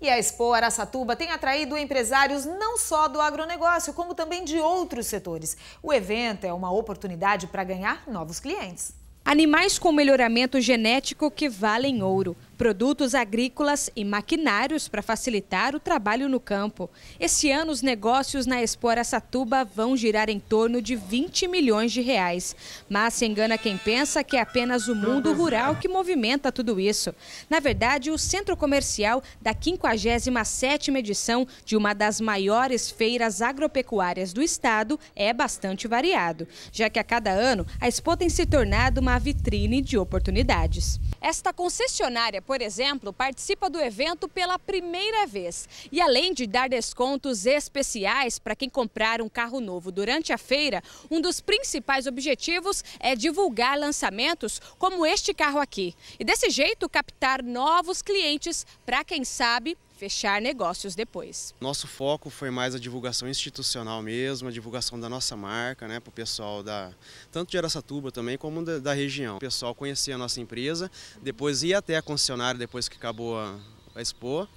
E a Expo Araçatuba tem atraído empresários não só do agronegócio, como também de outros setores. O evento é uma oportunidade para ganhar novos clientes. Animais com melhoramento genético que valem ouro produtos agrícolas e maquinários para facilitar o trabalho no campo. Este ano, os negócios na Expo Satuba vão girar em torno de 20 milhões de reais. Mas se engana quem pensa que é apenas o mundo rural que movimenta tudo isso. Na verdade, o centro comercial da 57ª edição de uma das maiores feiras agropecuárias do estado é bastante variado, já que a cada ano a Expo tem se tornado uma vitrine de oportunidades. Esta concessionária por exemplo, participa do evento pela primeira vez. E além de dar descontos especiais para quem comprar um carro novo durante a feira, um dos principais objetivos é divulgar lançamentos como este carro aqui. E desse jeito captar novos clientes para quem sabe fechar negócios depois. Nosso foco foi mais a divulgação institucional mesmo, a divulgação da nossa marca, né, para o pessoal da tanto de Aracatuba também como da, da, região. O pessoal conhecia a nossa empresa, depois ia até a concessionária depois que acabou a, a expo,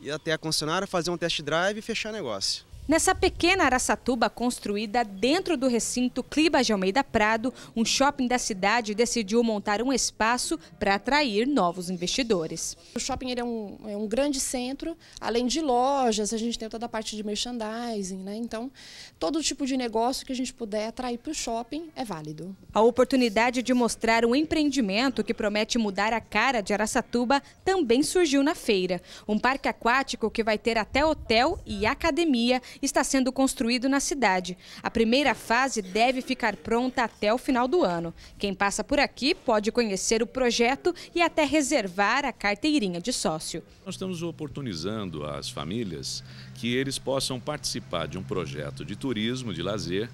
ia até a concessionária fazer um test drive e fechar negócio. Nessa pequena Araçatuba construída dentro do recinto Cliba de Almeida Prado, um shopping da cidade decidiu montar um espaço para atrair novos investidores. O shopping é um, é, um, grande centro, além de lojas, a gente tem toda a parte de merchandising, né? Então, todo tipo de negócio que a gente puder atrair para o shopping é válido. A oportunidade de mostrar um empreendimento que promete mudar a cara de Araçatuba também surgiu na feira. Um parque aquático que vai ter até hotel e academia está sendo construído na cidade. A primeira fase deve ficar pronta até o final do ano. Quem passa por aqui pode conhecer o projeto e até reservar a carteirinha de sócio. Nós estamos oportunizando as famílias que eles possam participar de um projeto de turismo, de lazer,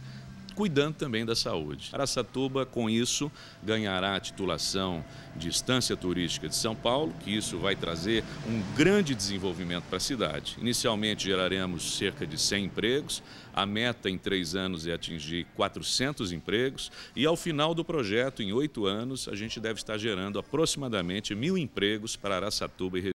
cuidando também da saúde. Araçatuba, com isso, ganhará a titulação de Estância Turística de São Paulo, que isso vai trazer um grande desenvolvimento para a cidade. Inicialmente geraremos cerca de 100 empregos, a meta em três anos é atingir 400 empregos e ao final do projeto, em oito anos, a gente deve estar gerando aproximadamente mil empregos para Araçatuba e